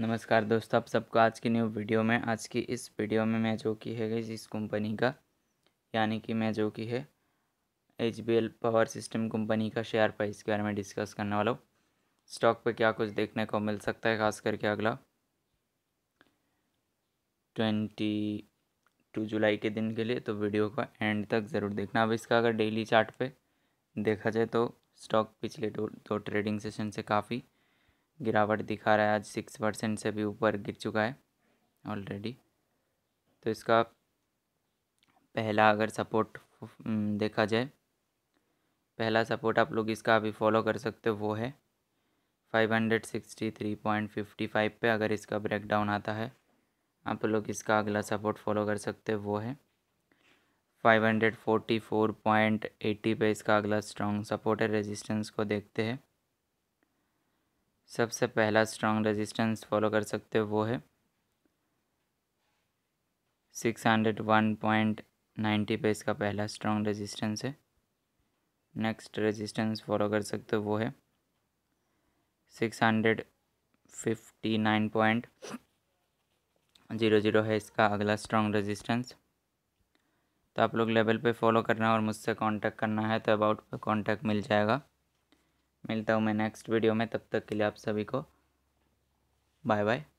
नमस्कार दोस्तों आप सबको आज की न्यू वीडियो में आज की इस वीडियो में मैं जो की है इस कंपनी का यानी कि मैं जो की है एच पावर सिस्टम कंपनी का शेयर प्राइस के बारे में डिस्कस करने वाला हूँ स्टॉक पे क्या कुछ देखने को मिल सकता है खास करके अगला ट्वेंटी टू जुलाई के दिन के लिए तो वीडियो को एंड तक ज़रूर देखना अब इसका अगर डेली चार्ट पे देखा जाए तो स्टॉक पिछले दो, दो ट्रेडिंग सेशन से काफ़ी गिरावट दिखा रहा है आज सिक्स परसेंट से भी ऊपर गिर चुका है ऑलरेडी तो इसका पहला अगर सपोर्ट हम्म, देखा जाए पहला सपोर्ट आप लोग इसका अभी फॉलो कर सकते हो वो है five hundred sixty three point fifty five पर अगर इसका ब्रेकडाउन आता है आप लोग इसका अगला सपोर्ट फॉलो कर सकते हो वो है five hundred forty four point eighty पर इसका अगला स्ट्रॉन्ग सपोर्ट है रेजिस्टेंस को देखते हैं सबसे पहला स्ट्रांग रेजिस्टेंस फॉलो कर सकते हो वो है six hundred one point ninety पे इसका पहला स्ट्रॉन्ग रेजिस्टेंस है नेक्स्ट रेजिस्टेंस फॉलो कर सकते हो वो है six hundred fifty nine point zero zero है इसका अगला स्ट्रॉन्ग रेजिस्टेंस तो आप लोग लेवल पे फॉलो करना और मुझसे कांटेक्ट करना है तो अबाउट पे कांटेक्ट मिल जाएगा मिलता हूँ मैं नेक्स्ट वीडियो में तब तक के लिए आप सभी को बाय बाय